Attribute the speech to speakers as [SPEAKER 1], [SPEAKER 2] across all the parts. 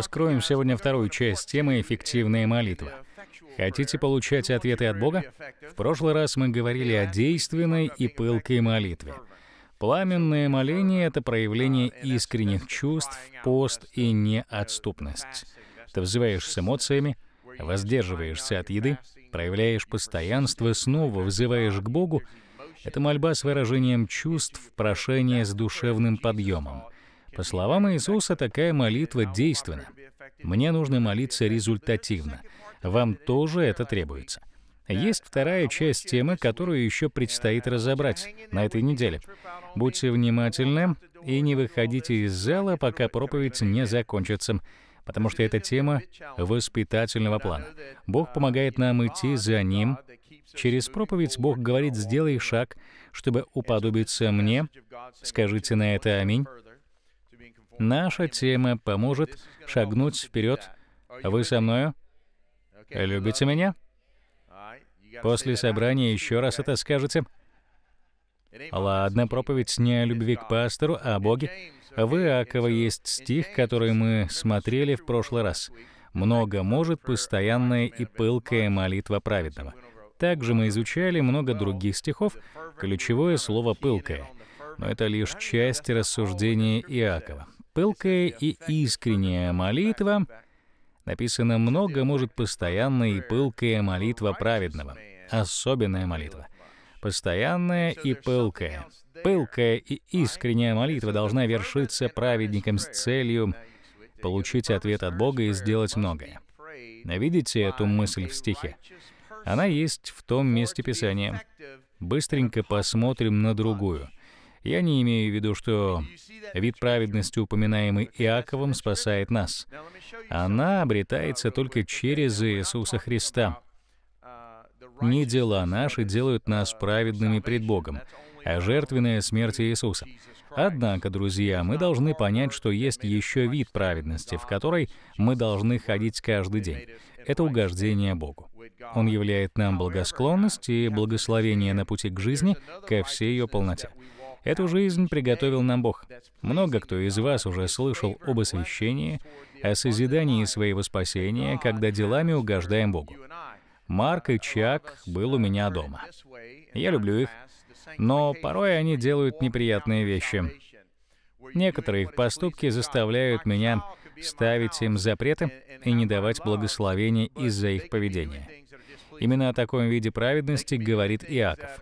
[SPEAKER 1] раскроем сегодня вторую часть темы «Эффективная молитва». Хотите получать ответы от Бога? В прошлый раз мы говорили о действенной и пылкой молитве. Пламенное моление — это проявление искренних чувств, пост и неотступность. Ты взываешь с эмоциями, воздерживаешься от еды, проявляешь постоянство, снова взываешь к Богу. Это мольба с выражением чувств, прошение с душевным подъемом — по словам Иисуса, такая молитва действенна. Мне нужно молиться результативно. Вам тоже это требуется. Есть вторая часть темы, которую еще предстоит разобрать на этой неделе. Будьте внимательны и не выходите из зала, пока проповедь не закончится, потому что эта тема воспитательного плана. Бог помогает нам идти за Ним. Через проповедь Бог говорит, сделай шаг, чтобы уподобиться мне. Скажите на это аминь. Наша тема поможет шагнуть вперед. Вы со мною? Любите меня? После собрания еще раз это скажете. Ладно, проповедь не о любви к пастору, а о Боге. В Иакова есть стих, который мы смотрели в прошлый раз. «Много может постоянная и пылкая молитва праведного». Также мы изучали много других стихов, ключевое слово «пылкое». Но это лишь часть рассуждения Иакова. Пылкая и искренняя молитва, написано много, может постоянная и пылкая молитва праведного, особенная молитва, постоянная и пылкая. Пылкая и искренняя молитва должна вершиться праведником с целью получить ответ от Бога и сделать многое. Видите эту мысль в стихе? Она есть в том месте Писания. Быстренько посмотрим на другую — я не имею в виду, что вид праведности, упоминаемый Иаковом, спасает нас. Она обретается только через Иисуса Христа. Не дела наши делают нас праведными пред Богом, а жертвенная смерть Иисуса. Однако, друзья, мы должны понять, что есть еще вид праведности, в которой мы должны ходить каждый день. Это угождение Богу. Он являет нам благосклонность и благословение на пути к жизни ко всей ее полноте. Эту жизнь приготовил нам Бог. Много кто из вас уже слышал об освящении, о созидании своего спасения, когда делами угождаем Богу. Марк и Чак был у меня дома. Я люблю их, но порой они делают неприятные вещи. Некоторые их поступки заставляют меня ставить им запреты и не давать благословения из-за их поведения. Именно о таком виде праведности говорит Иаков.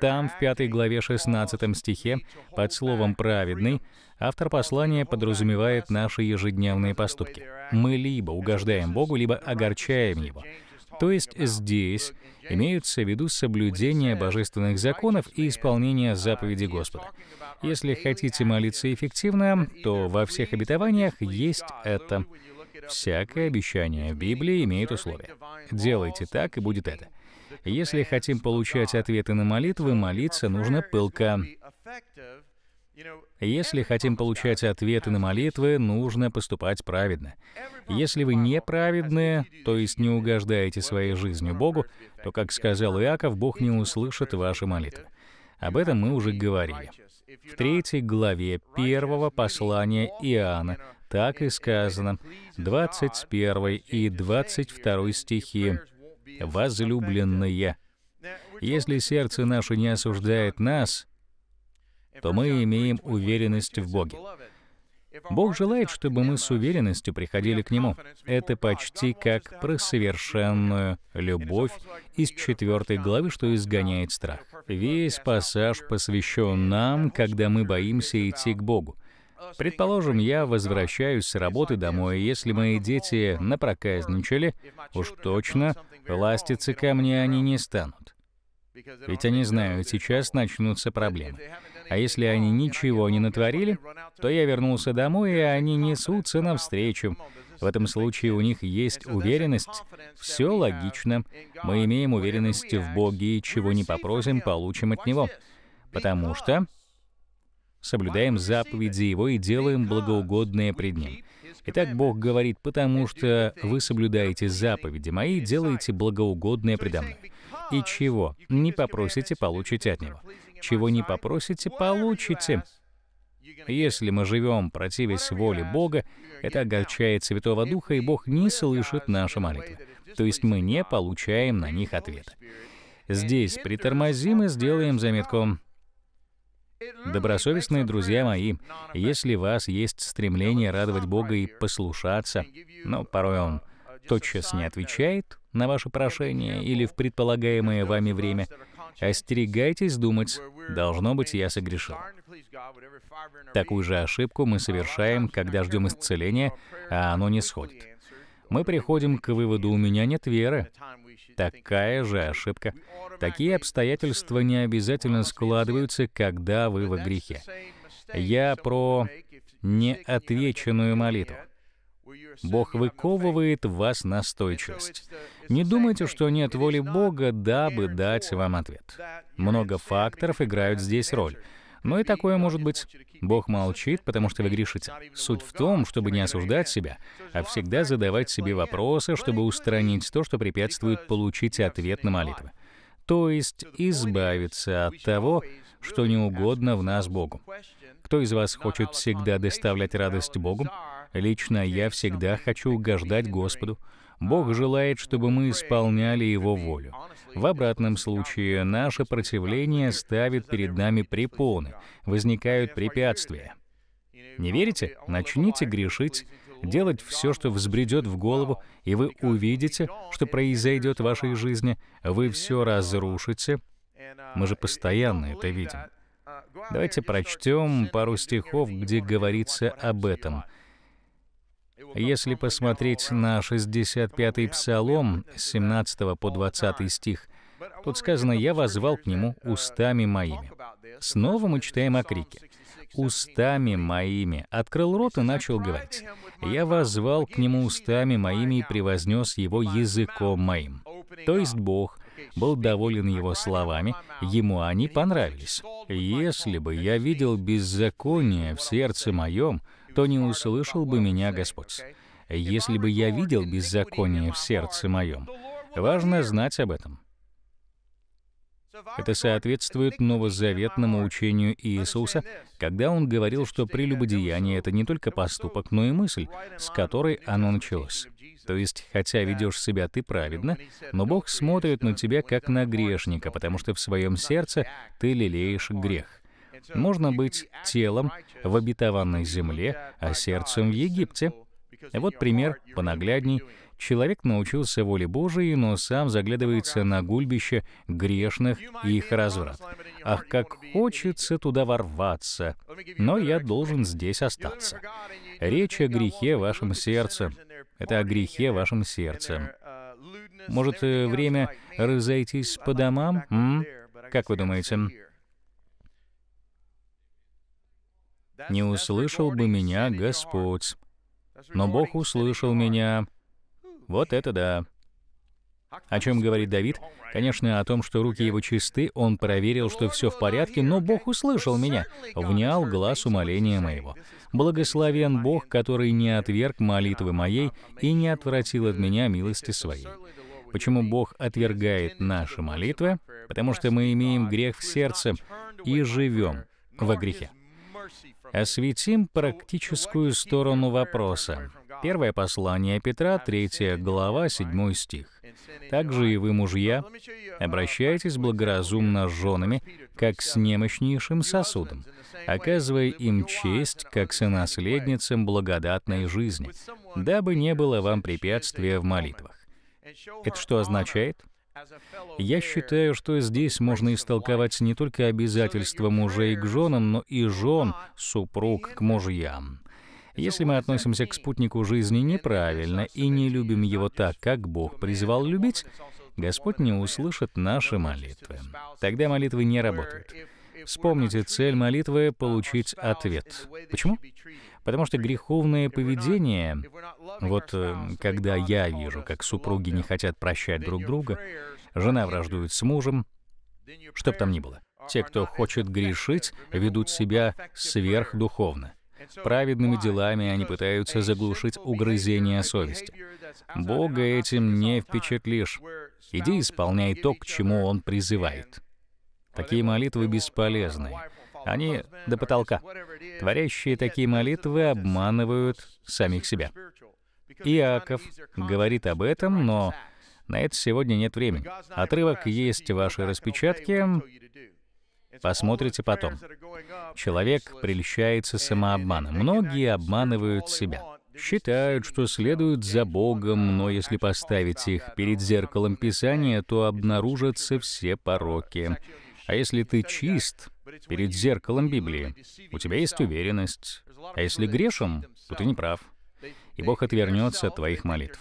[SPEAKER 1] Там, в пятой главе 16 стихе, под словом «праведный», автор послания подразумевает наши ежедневные поступки. Мы либо угождаем Богу, либо огорчаем Его. То есть здесь имеются в виду соблюдение божественных законов и исполнение заповеди Господа. Если хотите молиться эффективно, то во всех обетованиях есть это. Всякое обещание в Библии имеет условия. Делайте так, и будет это. Если хотим получать ответы на молитвы, молиться нужно пылко. Если хотим получать ответы на молитвы, нужно поступать праведно. Если вы неправедны, то есть не угождаете своей жизнью Богу, то, как сказал Иаков, Бог не услышит ваши молитвы. Об этом мы уже говорили. В третьей главе первого послания Иоанна так и сказано, 21 и 22 стихи возлюбленные. Если сердце наше не осуждает нас, то мы имеем уверенность в Боге. Бог желает, чтобы мы с уверенностью приходили к Нему. Это почти как про совершенную любовь из четвертой главы, что изгоняет страх. Весь пассаж посвящен нам, когда мы боимся идти к Богу. Предположим, я возвращаюсь с работы домой, если мои дети напроказничали, уж точно ластиться ко мне они не станут. Ведь они знают, сейчас начнутся проблемы. А если они ничего не натворили, то я вернулся домой, и они несутся навстречу. В этом случае у них есть уверенность, все логично, мы имеем уверенность в Боге, и чего не попросим, получим от Него. Потому что соблюдаем заповеди Его и делаем благоугодное пред Ним. Итак, Бог говорит, «Потому что вы соблюдаете заповеди Мои, делаете благоугодное предо мной. И чего не попросите, получите от Него. Чего не попросите, получите». Если мы живем, противясь воле Бога, это огорчает Святого Духа, и Бог не слышит наши молитвы. То есть мы не получаем на них ответа. Здесь притормозим и сделаем заметку. Добросовестные друзья мои, если у вас есть стремление радовать Бога и послушаться, но порой Он тотчас не отвечает на ваше прошение или в предполагаемое вами время, остерегайтесь думать, должно быть, я согрешил. Такую же ошибку мы совершаем, когда ждем исцеления, а оно не сходит мы приходим к выводу «у меня нет веры». Такая же ошибка. Такие обстоятельства не обязательно складываются, когда вы во грехе. Я про неотвеченную молитву. Бог выковывает вас настойчивость. Не думайте, что нет воли Бога, дабы дать вам ответ. Много факторов играют здесь роль. Но ну и такое может быть. Бог молчит, потому что вы грешите. Суть в том, чтобы не осуждать себя, а всегда задавать себе вопросы, чтобы устранить то, что препятствует получить ответ на молитвы. То есть избавиться от того, что не угодно в нас Богу. Кто из вас хочет всегда доставлять радость Богу? Лично я всегда хочу угождать Господу. Бог желает, чтобы мы исполняли Его волю. В обратном случае наше противление ставит перед нами препоны, возникают препятствия. Не верите? Начните грешить, делать все, что взбредет в голову, и вы увидите, что произойдет в вашей жизни, вы все разрушите. Мы же постоянно это видим. Давайте прочтем пару стихов, где говорится об этом — если посмотреть на 65-й псалом, 17 по 20 стих, тут сказано «Я возвал к нему uh, устами моими». Снова мы читаем о крике. «Устами uh, моими» открыл рот и начал говорить. «Я возвал к нему устами моими и превознес его языком моим». То есть Бог был доволен его словами, ему они понравились. «Если бы я видел беззаконие в сердце моем, что не услышал бы меня Господь, если бы я видел беззаконие в сердце моем. Важно знать об этом. Это соответствует новозаветному учению Иисуса, когда Он говорил, что прелюбодеяние — это не только поступок, но и мысль, с которой оно началось. То есть, хотя ведешь себя ты праведно, но Бог смотрит на тебя как на грешника, потому что в своем сердце ты лелеешь грех. Можно быть телом в обетованной земле, а сердцем в Египте. Вот пример понаглядней. Человек научился воле Божией, но сам заглядывается на гульбище грешных и их разврат. Ах, как хочется туда ворваться, но я должен здесь остаться. Речь о грехе вашем сердце. Это о грехе вашем сердце. Может, э, время разойтись по домам? М? Как вы думаете? не услышал бы меня Господь. Но Бог услышал меня. Вот это да. О чем говорит Давид? Конечно, о том, что руки его чисты, он проверил, что все в порядке, но Бог услышал меня, внял глаз умоления моего. Благословен Бог, который не отверг молитвы моей и не отвратил от меня милости своей. Почему Бог отвергает наши молитвы? Потому что мы имеем грех в сердце и живем во грехе. Осветим практическую сторону вопроса. Первое послание Петра, 3 глава, 7 стих. «Также и вы, мужья, обращайтесь благоразумно с женами, как с немощнейшим сосудом, оказывая им честь, как сонаследницам благодатной жизни, дабы не было вам препятствия в молитвах». Это что означает? Я считаю, что здесь можно истолковать не только обязательства мужей к женам, но и жен, супруг к мужьям. Если мы относимся к спутнику жизни неправильно и не любим его так, как Бог призвал любить, Господь не услышит наши молитвы. Тогда молитвы не работают. Вспомните, цель молитвы — получить ответ. Почему? Потому что греховное поведение, вот э, когда я вижу, как супруги не хотят прощать друг друга, жена враждует с мужем, что бы там ни было, те, кто хочет грешить, ведут себя сверхдуховно. Праведными делами они пытаются заглушить угрызение совести. Бога этим не впечатлишь. Иди исполняй то, к чему Он призывает. Такие молитвы бесполезны. Они до потолка. Творящие такие молитвы обманывают самих себя. Иаков говорит об этом, но на это сегодня нет времени. Отрывок есть в вашей распечатке. Посмотрите потом. Человек прельщается самообманом. Многие обманывают себя. Считают, что следуют за Богом, но если поставить их перед зеркалом Писания, то обнаружатся все пороки. А если ты чист, перед зеркалом Библии. У тебя есть уверенность. А если грешен, то ты не прав. И Бог отвернется от твоих молитв.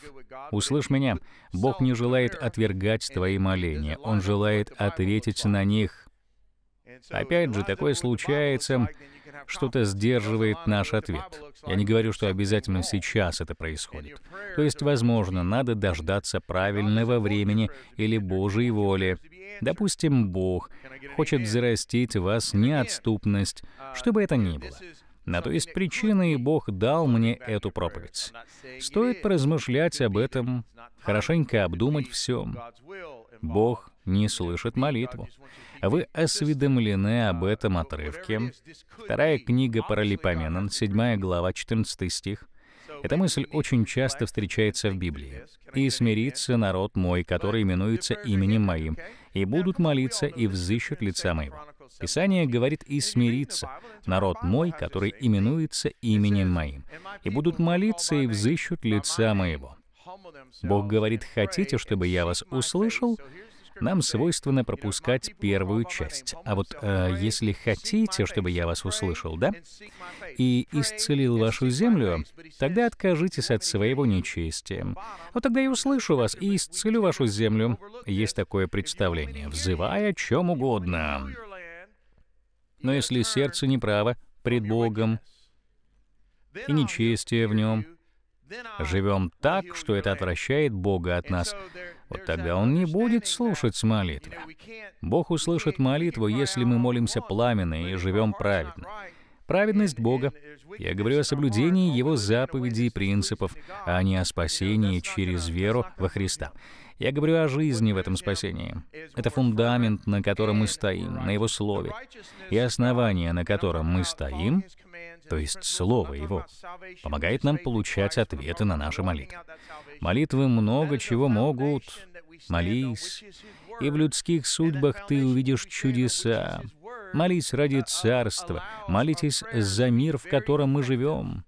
[SPEAKER 1] Услышь меня, Бог не желает отвергать твои моления, Он желает ответить на них. Опять же, такое случается, что-то сдерживает наш ответ. Я не говорю, что обязательно сейчас это происходит. То есть, возможно, надо дождаться правильного времени или Божьей воли. Допустим, Бог хочет зарастить в вас неотступность, что бы это ни было. На то есть причина, и Бог дал мне эту проповедь. Стоит поразмышлять об этом, хорошенько обдумать все. Бог не слышит молитву. Вы осведомлены об этом отрывке. Вторая книга Паралипоменон, 7 глава, 14 стих. Эта мысль очень часто встречается в Библии. «И смирится народ мой, который именуется именем моим, и будут молиться, и взыщут лица моего». Писание говорит «и смирится народ мой, который именуется именем моим, и будут молиться, и взыщут лица моего». Бог говорит, «Хотите, чтобы я вас услышал? нам свойственно пропускать первую часть. А вот э, если хотите, чтобы я вас услышал, да, и исцелил вашу землю, тогда откажитесь от своего нечестия. Вот тогда я услышу вас и исцелю вашу землю. Есть такое представление, взывая чем угодно. Но если сердце неправо пред Богом и нечестие в нем, живем так, что это отвращает Бога от нас. Вот тогда он не будет слушать молитвы. Бог услышит молитву, если мы молимся пламенно и живем праведно. Праведность Бога. Я говорю о соблюдении Его заповедей и принципов, а не о спасении через веру во Христа. Я говорю о жизни в этом спасении. Это фундамент, на котором мы стоим, на Его Слове. И основание, на котором мы стоим, то есть Слово Его, помогает нам получать ответы на наши молитвы. Молитвы много чего могут. Молись, и в людских судьбах ты увидишь чудеса. Молись ради Царства, молитесь за мир, в котором мы живем.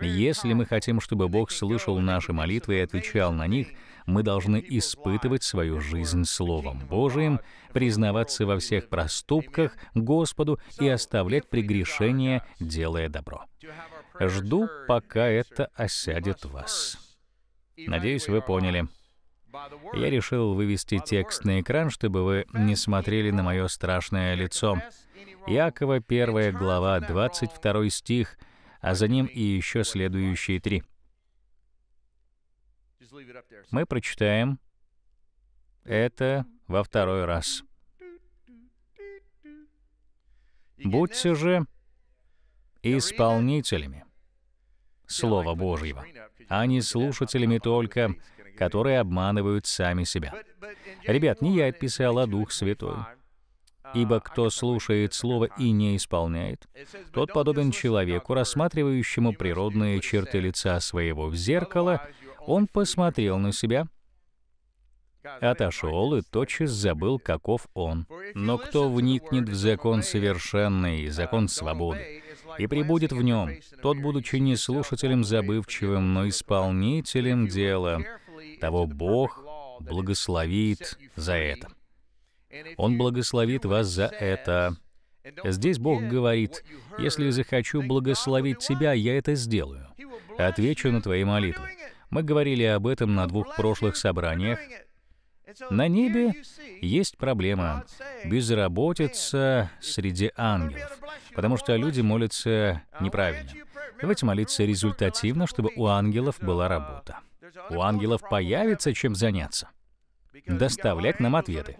[SPEAKER 1] Если мы хотим, чтобы Бог слышал наши молитвы и отвечал на них, мы должны испытывать свою жизнь Словом Божиим, признаваться во всех проступках Господу и оставлять прегрешения, делая добро. Жду, пока это осядет вас. Надеюсь, вы поняли. Я решил вывести текст на экран, чтобы вы не смотрели на мое страшное лицо. Якова 1 глава, 22 стих а за ним и еще следующие три. Мы прочитаем это во второй раз. Будьте же исполнителями Слова Божьего, а не слушателями только, которые обманывают сами себя. Ребят, не я это писал, а Дух Святой. Ибо кто слушает Слово и не исполняет, тот подобен человеку, рассматривающему природные черты лица своего в зеркало, он посмотрел на себя, отошел и тотчас забыл, каков он. Но кто вникнет в закон совершенный, закон свободы, и прибудет в нем, тот, будучи не слушателем забывчивым, но исполнителем дела, того Бог благословит за это. Он благословит вас за это. Здесь Бог говорит, «Если захочу благословить тебя, я это сделаю. Отвечу на твои молитвы». Мы говорили об этом на двух прошлых собраниях. На небе есть проблема — безработица среди ангелов, потому что люди молятся неправильно. Давайте молиться результативно, чтобы у ангелов была работа. У ангелов появится чем заняться. Доставлять нам ответы.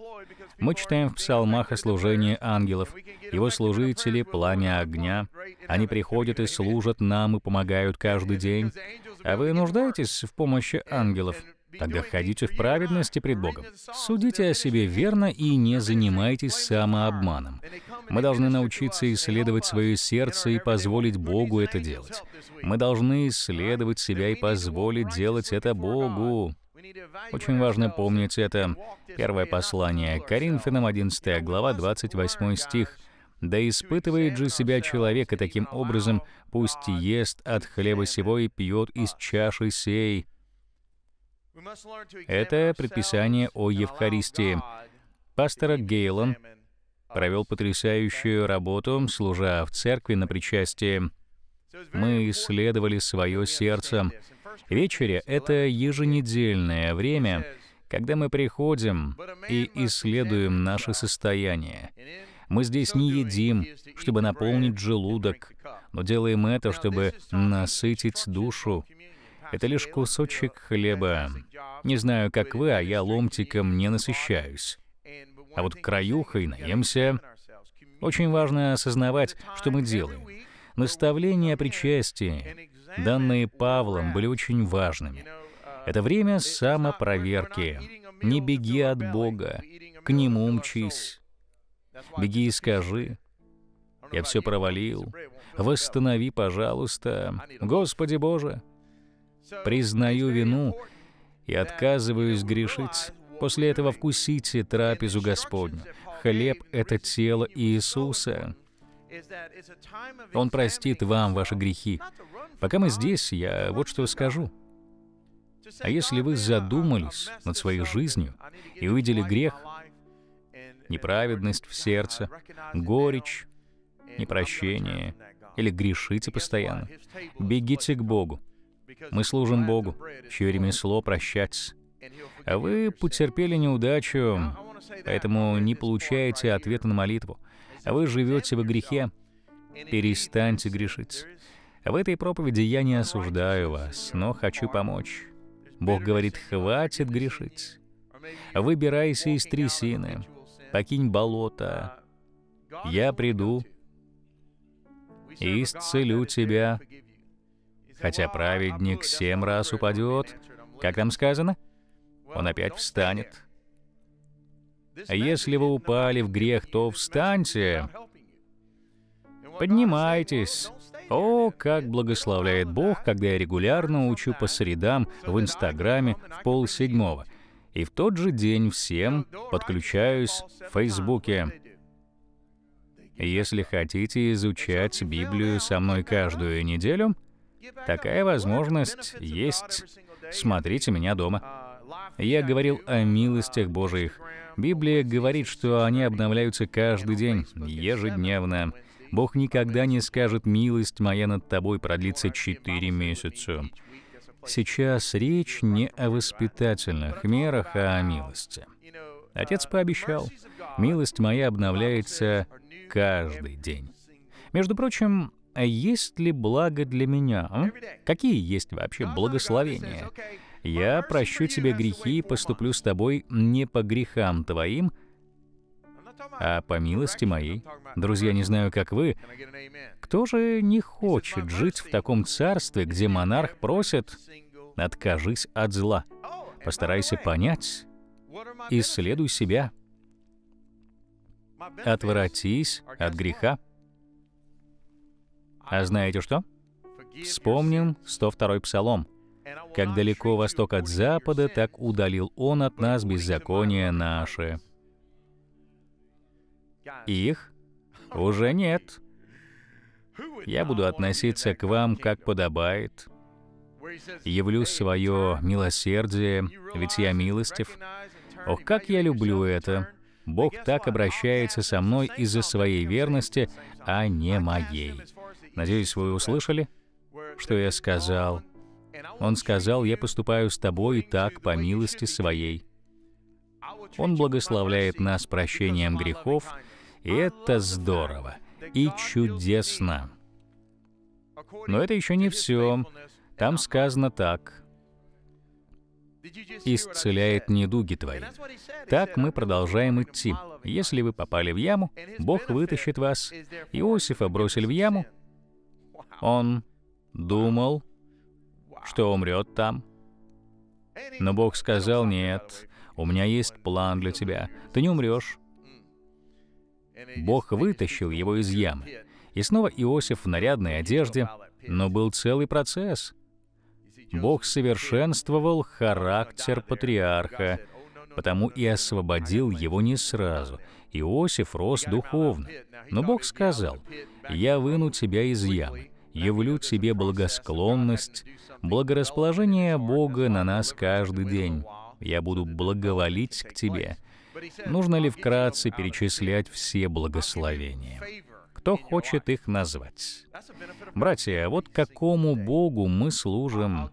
[SPEAKER 1] Мы читаем в псалмах о служении ангелов. Его служители — пламя огня. Они приходят и служат нам и помогают каждый день. А вы нуждаетесь в помощи ангелов? Тогда ходите в праведности пред Богом. Судите о себе верно и не занимайтесь самообманом. Мы должны научиться исследовать свое сердце и позволить Богу это делать. Мы должны исследовать себя и позволить делать это Богу. Очень важно помнить это. Первое послание Коринфянам 11 глава 28 стих. «Да испытывает же себя человек, и таким образом пусть ест от хлеба сего и пьет из чаши сей». Это предписание о Евхаристии. Пастор Гейлан провел потрясающую работу, служа в церкви на причастии. Мы исследовали свое сердце, Вечери — это еженедельное время, когда мы приходим и исследуем наше состояние. Мы здесь не едим, чтобы наполнить желудок, но делаем это, чтобы насытить душу. Это лишь кусочек хлеба. Не знаю, как вы, а я ломтиком не насыщаюсь. А вот краюхой наемся. Очень важно осознавать, что мы делаем. Наставление о причастии данные Павлом, были очень важными. Это время самопроверки. Не беги от Бога, к Нему мчись. Беги и скажи, я все провалил. Восстанови, пожалуйста. Господи Боже, признаю вину и отказываюсь грешить. После этого вкусите трапезу Господню. Хлеб — это тело Иисуса. Он простит вам ваши грехи. Пока мы здесь, я вот что скажу. А если вы задумались над своей жизнью и увидели грех, неправедность в сердце, горечь, непрощение, или грешите постоянно, бегите к Богу. Мы служим Богу, чье ремесло прощать. А вы потерпели неудачу, поэтому не получаете ответа на молитву а вы живете во грехе, перестаньте грешить. В этой проповеди я не осуждаю вас, но хочу помочь. Бог говорит, хватит грешить. Выбирайся из трясины, покинь болото. Я приду и исцелю тебя. Хотя праведник семь раз упадет, как там сказано, он опять встанет. А если вы упали в грех, то встаньте. Поднимайтесь. О, как благословляет Бог, когда я регулярно учу по средам в Инстаграме в полседьмого. И в тот же день всем подключаюсь в Фейсбуке. Если хотите изучать Библию со мной каждую неделю, такая возможность есть. Смотрите меня дома. Я говорил о милостях Божиих. Библия говорит, что они обновляются каждый день, ежедневно. Бог никогда не скажет, «Милость моя над тобой продлится четыре месяца». Сейчас речь не о воспитательных мерах, а о милости. Отец пообещал, «Милость моя обновляется каждый день». Между прочим, а есть ли благо для меня? М? А? Какие есть вообще благословения? я прощу тебе грехи и поступлю с тобой не по грехам твоим, а по милости моей. Друзья, не знаю, как вы, кто же не хочет жить в таком царстве, где монарх просит «откажись от зла». Постарайся понять, исследуй себя, отворотись от греха. А знаете что? Вспомним 102-й Псалом — как далеко восток от запада, так удалил Он от нас беззаконие наше. Их уже нет. Я буду относиться к вам, как подобает. Явлю свое милосердие, ведь я милостив. Ох, как я люблю это! Бог так обращается со мной из-за своей верности, а не моей. Надеюсь, вы услышали, что я сказал. Он сказал, «Я поступаю с тобой так по милости своей». Он благословляет нас прощением грехов, и это здорово и чудесно. Но это еще не все. Там сказано так. «Исцеляет недуги твои». Так мы продолжаем идти. Если вы попали в яму, Бог вытащит вас. Иосифа бросили в яму. Он думал, что умрет там. Но Бог сказал, нет, у меня есть план для тебя, ты не умрешь. Бог вытащил его из ямы. И снова Иосиф в нарядной одежде, но был целый процесс. Бог совершенствовал характер патриарха, потому и освободил его не сразу. Иосиф рос духовно. Но Бог сказал, «Я выну тебя из ямы» явлю тебе благосклонность, благорасположение Бога на нас каждый день. Я буду благоволить к тебе. Нужно ли вкратце перечислять все благословения? Кто хочет их назвать? Братья, вот какому Богу мы служим?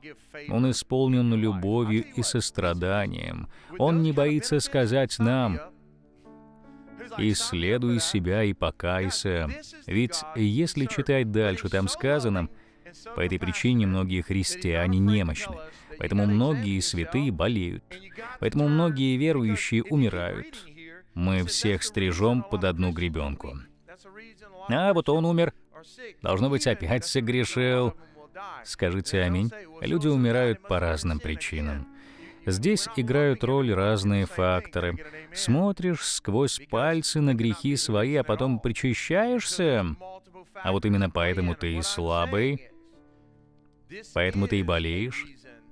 [SPEAKER 1] Он исполнен любовью и состраданием. Он не боится сказать нам, исследуй себя и покайся. Ведь если читать дальше, там сказано, по этой причине многие христиане немощны, поэтому многие святые болеют, поэтому многие верующие умирают. Мы всех стрижем под одну гребенку. А вот он умер. Должно быть, опять согрешил. Скажите аминь. Люди умирают по разным причинам. Здесь играют роль разные факторы. Смотришь сквозь пальцы на грехи свои, а потом причащаешься. А вот именно поэтому ты и слабый, поэтому ты и болеешь.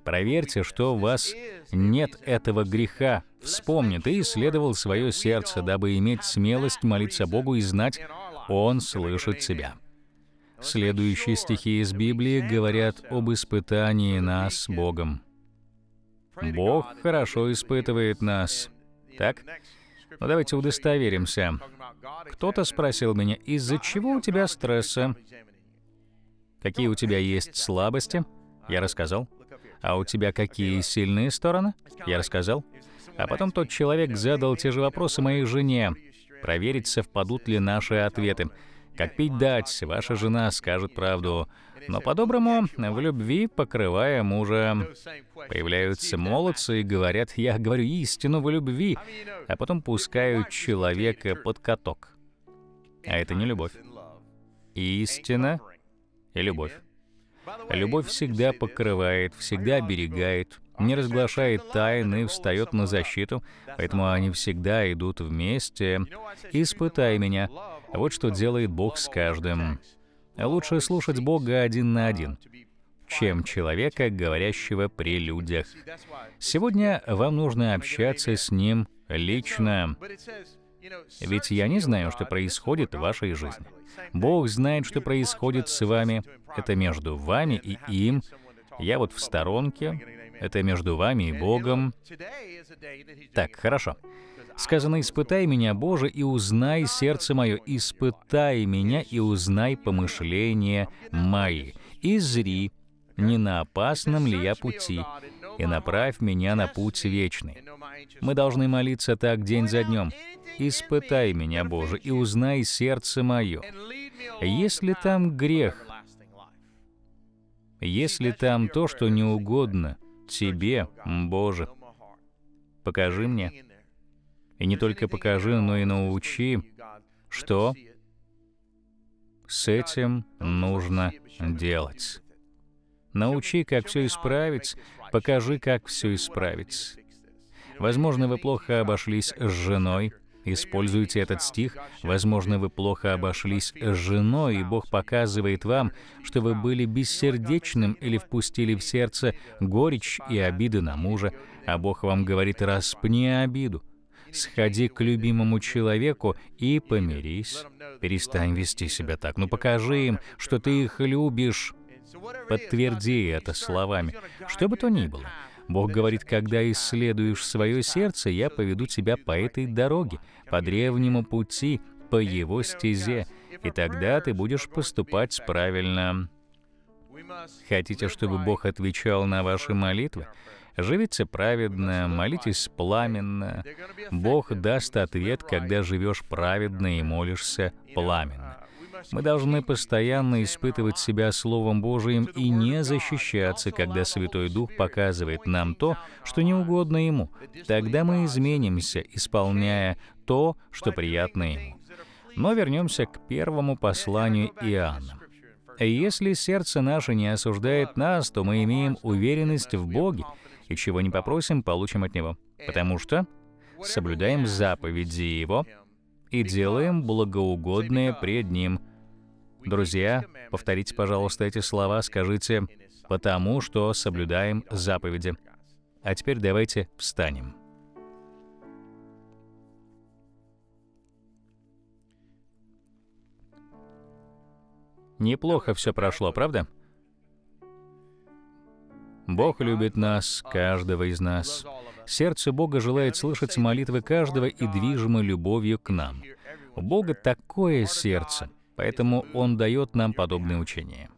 [SPEAKER 1] Проверьте, что у вас нет этого греха. Вспомни, ты исследовал свое сердце, дабы иметь смелость молиться Богу и знать, Он слышит тебя. Следующие стихи из Библии говорят об испытании нас Богом. Бог хорошо испытывает нас. Так? Но ну, давайте удостоверимся. Кто-то спросил меня, из-за чего у тебя стресса? Какие у тебя есть слабости? Я рассказал. А у тебя какие сильные стороны? Я рассказал. А потом тот человек задал те же вопросы моей жене. Проверить, совпадут ли наши ответы как пить дать, ваша жена скажет правду. Но по-доброму, в любви, покрывая мужа, появляются молодцы и говорят, я говорю истину в любви, а потом пускают человека под каток. А это не любовь. Истина и любовь. Любовь всегда покрывает, всегда оберегает, не разглашает тайны, встает на защиту, поэтому они всегда идут вместе. «Испытай меня». Вот что делает Бог с каждым. Лучше слушать Бога один на один, чем человека, говорящего при людях. Сегодня вам нужно общаться с Ним лично. Ведь я не знаю, что происходит в вашей жизни. Бог знает, что происходит с вами. Это между вами и им. Я вот в сторонке. Это между вами и Богом. Так, хорошо. Сказано, испытай меня, Боже, и узнай сердце мое, испытай меня и узнай помышления мои, и зри, не на опасном ли я пути, и направь меня на путь вечный. Мы должны молиться так день за днем. «Испытай меня, Боже, и узнай сердце мое. Если там грех? если там то, что не угодно Тебе, Боже? Покажи мне, и не только покажи, но и научи, что с этим нужно делать. Научи, как все исправить, покажи, как все исправить. Возможно, вы плохо обошлись с женой. Используйте этот стих. Возможно, вы плохо обошлись с женой, и Бог показывает вам, что вы были бессердечным или впустили в сердце горечь и обиды на мужа, а Бог вам говорит «распни обиду» сходи к любимому человеку и помирись. Перестань вести себя так. Ну покажи им, что ты их любишь. Подтверди это словами. Что бы то ни было. Бог говорит, когда исследуешь свое сердце, я поведу тебя по этой дороге, по древнему пути, по его стезе, и тогда ты будешь поступать правильно. Хотите, чтобы Бог отвечал на ваши молитвы? Живите праведно, молитесь пламенно. Бог даст ответ, когда живешь праведно и молишься пламенно. Мы должны постоянно испытывать себя Словом Божиим и не защищаться, когда Святой Дух показывает нам то, что не угодно Ему. Тогда мы изменимся, исполняя то, что приятно Ему. Но вернемся к первому посланию Иоанна. Если сердце наше не осуждает нас, то мы имеем уверенность в Боге, и чего не попросим, получим от Него, потому что соблюдаем заповеди Его и делаем благоугодное пред Ним. Друзья, повторите, пожалуйста, эти слова, скажите «потому что соблюдаем заповеди». А теперь давайте встанем. Неплохо все прошло, правда? Бог любит нас, каждого из нас. Сердце Бога желает слышать молитвы каждого и движимо любовью к нам. У Бога такое сердце, поэтому Он дает нам подобные учения,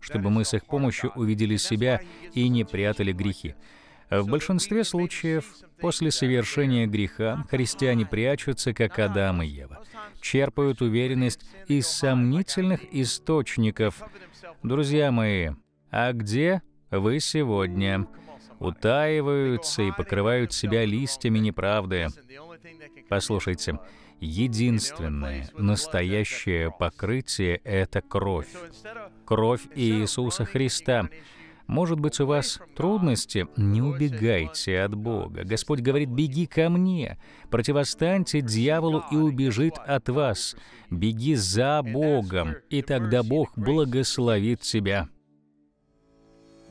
[SPEAKER 1] чтобы мы с их помощью увидели себя и не прятали грехи. В большинстве случаев после совершения греха христиане прячутся, как Адам и Ева, черпают уверенность из сомнительных источников. Друзья мои, а где вы сегодня утаиваются и покрывают себя листьями неправды. Послушайте, единственное настоящее покрытие — это кровь. Кровь Иисуса Христа. Может быть, у вас трудности? Не убегайте от Бога. Господь говорит, беги ко мне, противостаньте дьяволу и убежит от вас. Беги за Богом, и тогда Бог благословит тебя.